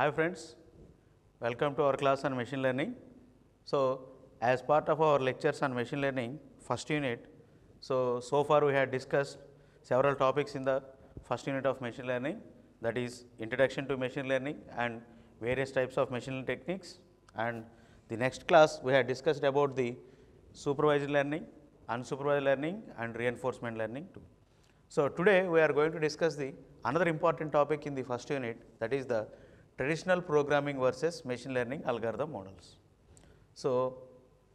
Hi friends, welcome to our class on machine learning. So, as part of our lectures on machine learning first unit, so, so far we had discussed several topics in the first unit of machine learning that is introduction to machine learning and various types of machine learning techniques and the next class we had discussed about the supervised learning, unsupervised learning and reinforcement learning too. So, today we are going to discuss the another important topic in the first unit that is the traditional programming versus machine learning algorithm models. So,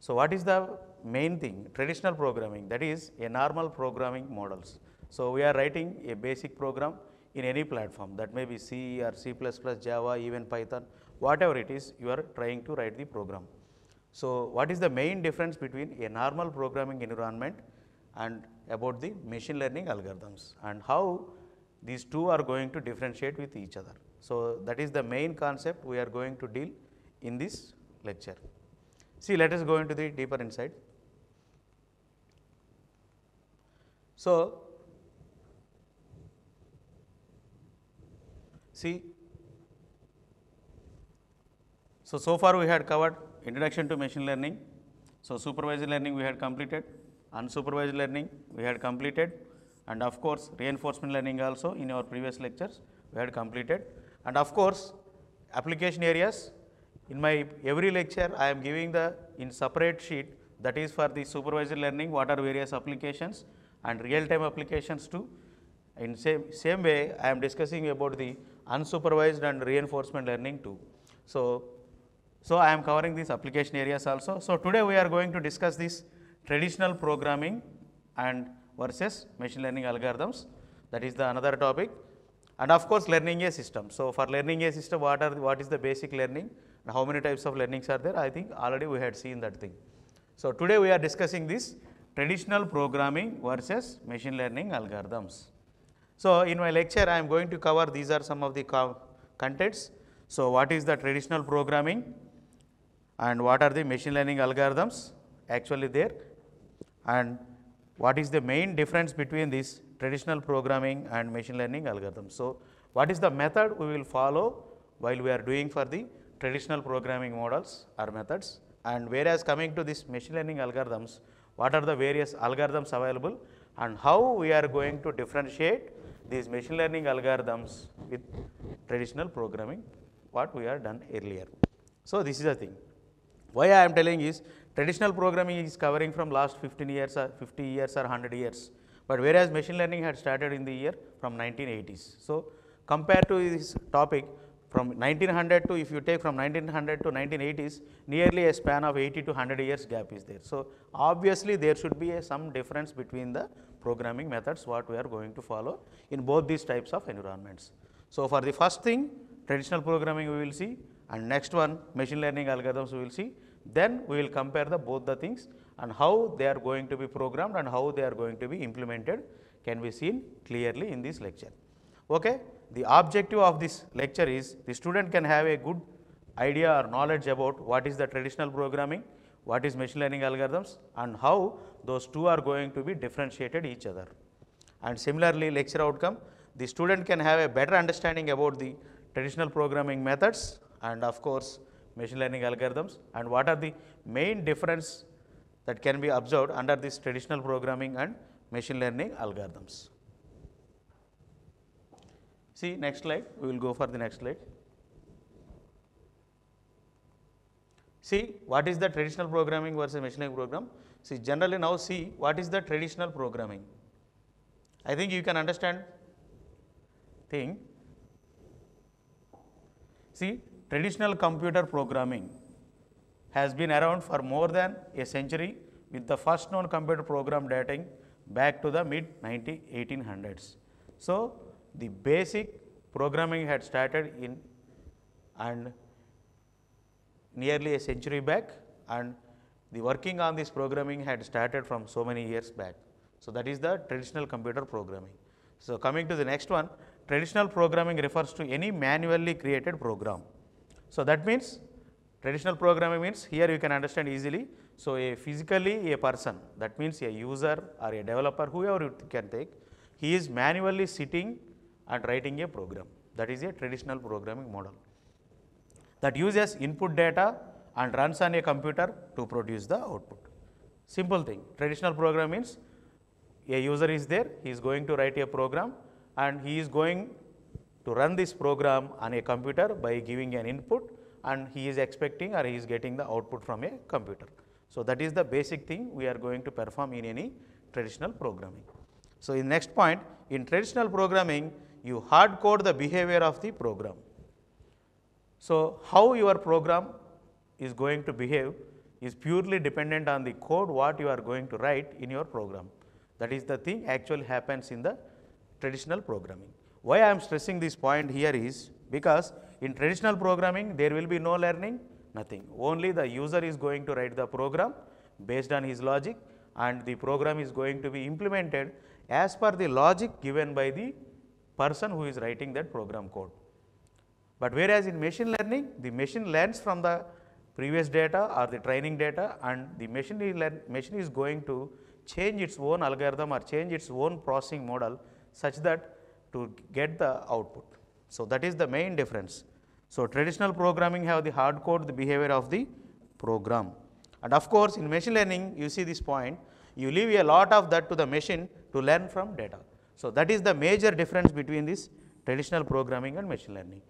so what is the main thing? Traditional programming that is a normal programming models. So, we are writing a basic program in any platform that may be C or C++, Java, even Python, whatever it is you are trying to write the program. So, what is the main difference between a normal programming environment and about the machine learning algorithms and how these two are going to differentiate with each other. So, that is the main concept we are going to deal in this lecture. See, let us go into the deeper inside. So, see, so, so far we had covered introduction to machine learning. So, supervised learning we had completed, unsupervised learning we had completed, and of course, reinforcement learning also in our previous lectures we had completed and of course, application areas in my every lecture I am giving the in separate sheet that is for the supervised learning what are various applications and real time applications too. In same, same way I am discussing about the unsupervised and reinforcement learning too. So, so I am covering these application areas also. So, today we are going to discuss this traditional programming and versus machine learning algorithms that is the another topic and of course learning a system. So, for learning a system what are the, what is the basic learning and how many types of learnings are there I think already we had seen that thing. So, today we are discussing this traditional programming versus machine learning algorithms. So, in my lecture I am going to cover these are some of the co contents. So, what is the traditional programming and what are the machine learning algorithms actually there and what is the main difference between this traditional programming and machine learning algorithms. So, what is the method we will follow while we are doing for the traditional programming models or methods and whereas coming to this machine learning algorithms, what are the various algorithms available and how we are going to differentiate these machine learning algorithms with traditional programming what we are done earlier. So, this is the thing. Why I am telling is Traditional programming is covering from last 15 years or uh, 50 years or 100 years, but whereas machine learning had started in the year from 1980s. So, compared to this topic from 1900 to if you take from 1900 to 1980s, nearly a span of 80 to 100 years gap is there. So, obviously there should be a, some difference between the programming methods what we are going to follow in both these types of environments. So, for the first thing traditional programming we will see and next one machine learning algorithms we will see then we will compare the both the things and how they are going to be programmed and how they are going to be implemented can be seen clearly in this lecture. Okay? The objective of this lecture is the student can have a good idea or knowledge about what is the traditional programming, what is machine learning algorithms and how those two are going to be differentiated each other. And similarly, lecture outcome, the student can have a better understanding about the traditional programming methods and of course, machine learning algorithms and what are the main difference that can be observed under this traditional programming and machine learning algorithms. See next slide, we will go for the next slide. See what is the traditional programming versus machine learning program. See generally now see what is the traditional programming. I think you can understand thing. See Traditional computer programming has been around for more than a century with the first known computer program dating back to the mid 1800s. So, the basic programming had started in and nearly a century back and the working on this programming had started from so many years back. So, that is the traditional computer programming. So, coming to the next one, traditional programming refers to any manually created program so, that means traditional programming means here you can understand easily. So, a physically a person that means a user or a developer whoever you can take he is manually sitting and writing a program that is a traditional programming model that uses input data and runs on a computer to produce the output. Simple thing traditional program means a user is there he is going to write a program and he is going to run this program on a computer by giving an input and he is expecting or he is getting the output from a computer. So, that is the basic thing we are going to perform in any traditional programming. So, in next point in traditional programming you hard code the behavior of the program. So, how your program is going to behave is purely dependent on the code what you are going to write in your program. That is the thing actually happens in the traditional programming. Why I am stressing this point here is because in traditional programming there will be no learning, nothing. Only the user is going to write the program based on his logic and the program is going to be implemented as per the logic given by the person who is writing that program code. But whereas in machine learning, the machine learns from the previous data or the training data and the machine, learn, machine is going to change its own algorithm or change its own processing model such that to get the output. So, that is the main difference. So, traditional programming have the hard code the behavior of the program. And of course, in machine learning you see this point you leave a lot of that to the machine to learn from data. So, that is the major difference between this traditional programming and machine learning.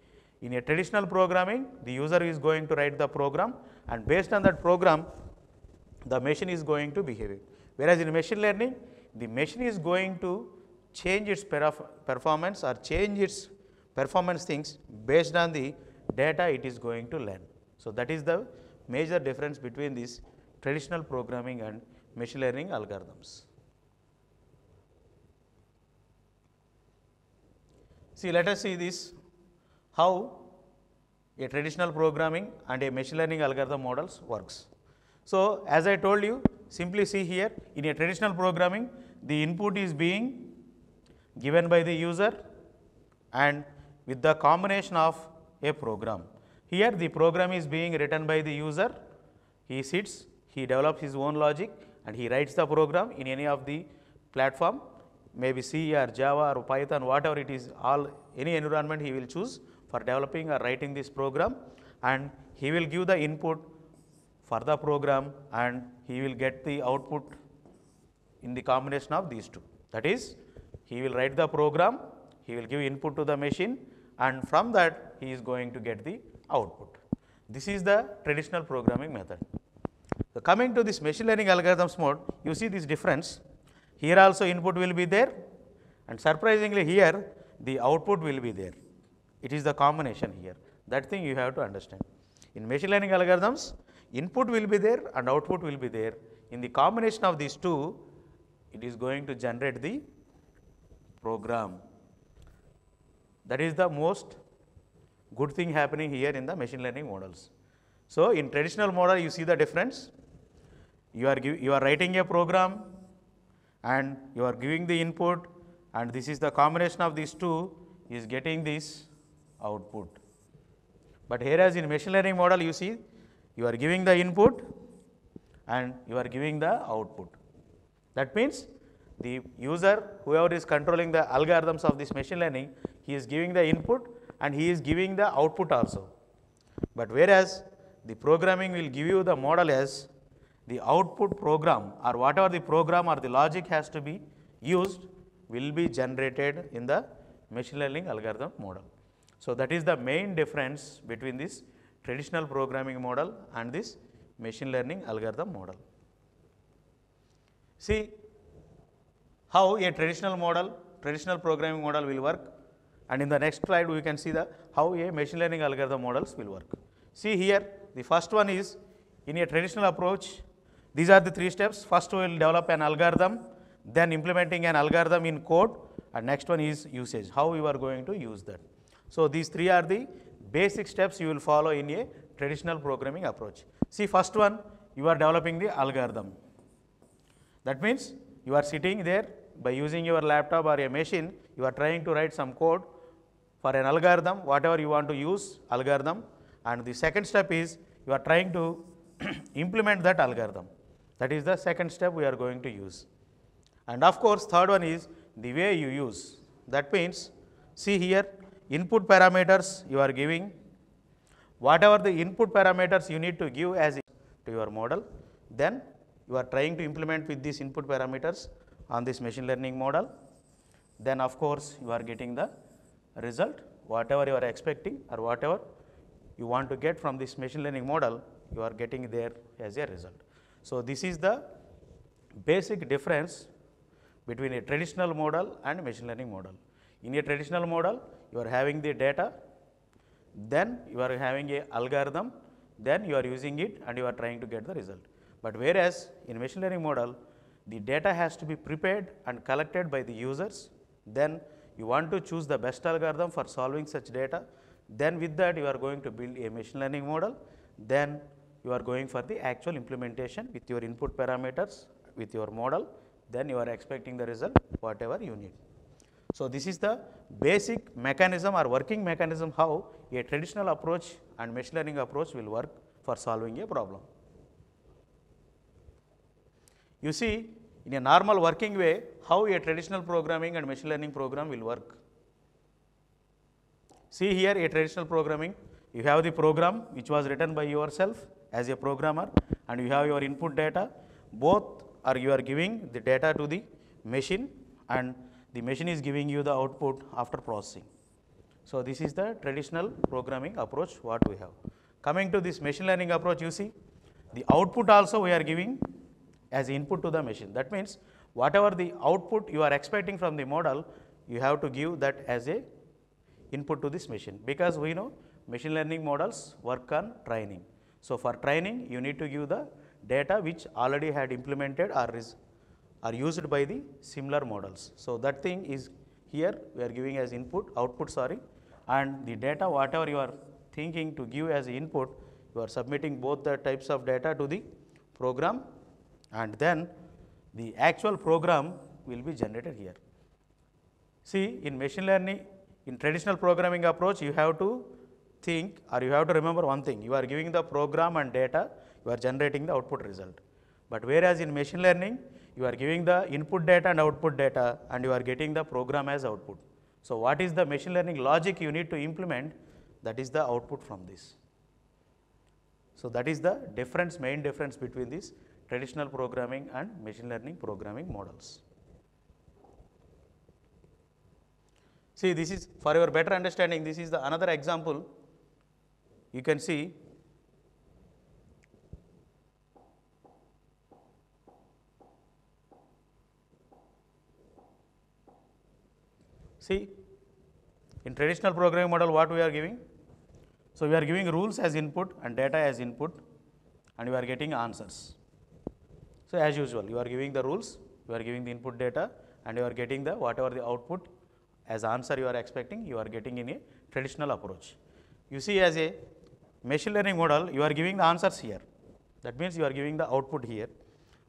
In a traditional programming the user is going to write the program and based on that program the machine is going to behave. Whereas in machine learning the machine is going to change its performance or change its performance things based on the data it is going to learn. So, that is the major difference between these traditional programming and machine learning algorithms. See, let us see this how a traditional programming and a machine learning algorithm models works. So, as I told you, simply see here in a traditional programming, the input is being given by the user and with the combination of a program. Here the program is being written by the user, he sits, he develops his own logic and he writes the program in any of the platform, maybe C or Java or Python, whatever it is, all any environment he will choose for developing or writing this program and he will give the input for the program and he will get the output in the combination of these two. That is he will write the program, he will give input to the machine and from that he is going to get the output. This is the traditional programming method. So, coming to this machine learning algorithms mode, you see this difference. Here also input will be there and surprisingly here the output will be there. It is the combination here. That thing you have to understand. In machine learning algorithms, input will be there and output will be there. In the combination of these two, it is going to generate the program. That is the most good thing happening here in the machine learning models. So, in traditional model you see the difference, you are, give, you are writing a program and you are giving the input and this is the combination of these two is getting this output. But whereas in machine learning model you see you are giving the input and you are giving the output. That means the user, whoever is controlling the algorithms of this machine learning, he is giving the input and he is giving the output also. But whereas the programming will give you the model as the output program or whatever the program or the logic has to be used will be generated in the machine learning algorithm model. So, that is the main difference between this traditional programming model and this machine learning algorithm model. See, how a traditional model, traditional programming model will work and in the next slide we can see the how a machine learning algorithm models will work. See here the first one is in a traditional approach these are the three steps first we will develop an algorithm then implementing an algorithm in code and next one is usage how you are going to use that. So these three are the basic steps you will follow in a traditional programming approach. See first one you are developing the algorithm that means you are sitting there by using your laptop or a machine, you are trying to write some code for an algorithm, whatever you want to use algorithm. And the second step is you are trying to implement that algorithm. That is the second step we are going to use. And of course, third one is the way you use. That means, see here input parameters you are giving, whatever the input parameters you need to give as to your model, then you are trying to implement with these input parameters on this machine learning model, then of course, you are getting the result whatever you are expecting or whatever you want to get from this machine learning model, you are getting there as a result. So, this is the basic difference between a traditional model and machine learning model. In a traditional model, you are having the data, then you are having a algorithm, then you are using it and you are trying to get the result. But whereas, in machine learning model, the data has to be prepared and collected by the users. Then you want to choose the best algorithm for solving such data. Then with that you are going to build a machine learning model. Then you are going for the actual implementation with your input parameters, with your model. Then you are expecting the result whatever you need. So, this is the basic mechanism or working mechanism how a traditional approach and machine learning approach will work for solving a problem. You see, in a normal working way, how a traditional programming and machine learning program will work. See here a traditional programming, you have the program which was written by yourself as a programmer and you have your input data, both are you are giving the data to the machine and the machine is giving you the output after processing. So, this is the traditional programming approach what we have. Coming to this machine learning approach you see, the output also we are giving as input to the machine. That means, whatever the output you are expecting from the model, you have to give that as a input to this machine, because we know machine learning models work on training. So, for training you need to give the data which already had implemented or is are used by the similar models. So, that thing is here we are giving as input output sorry and the data whatever you are thinking to give as input you are submitting both the types of data to the program and then the actual program will be generated here. See, in machine learning, in traditional programming approach, you have to think or you have to remember one thing. You are giving the program and data, you are generating the output result. But whereas in machine learning, you are giving the input data and output data and you are getting the program as output. So, what is the machine learning logic you need to implement that is the output from this. So, that is the difference, main difference between this traditional programming and machine learning programming models. See this is for your better understanding this is the another example you can see See in traditional programming model what we are giving? So, we are giving rules as input and data as input and we are getting answers. So, as usual you are giving the rules, you are giving the input data and you are getting the whatever the output as answer you are expecting you are getting in a traditional approach. You see as a machine learning model you are giving the answers here that means you are giving the output here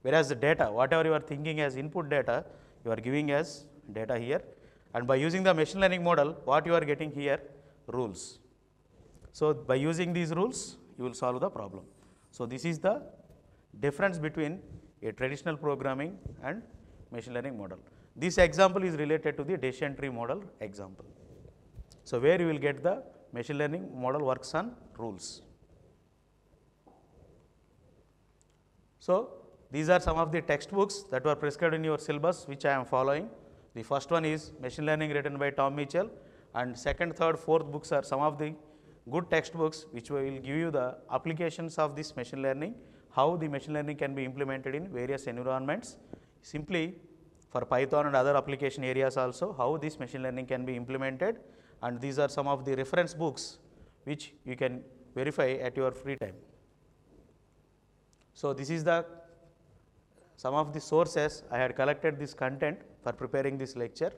whereas the data whatever you are thinking as input data you are giving as data here and by using the machine learning model what you are getting here rules. So, by using these rules you will solve the problem. So, this is the difference between a traditional programming and machine learning model. This example is related to the decision tree model example. So, where you will get the machine learning model works on rules. So, these are some of the textbooks that were prescribed in your syllabus which I am following. The first one is machine learning written by Tom Mitchell and second, third, fourth books are some of the good textbooks which will give you the applications of this machine learning how the machine learning can be implemented in various environments. Simply for Python and other application areas also how this machine learning can be implemented and these are some of the reference books which you can verify at your free time. So, this is the some of the sources I had collected this content for preparing this lecture.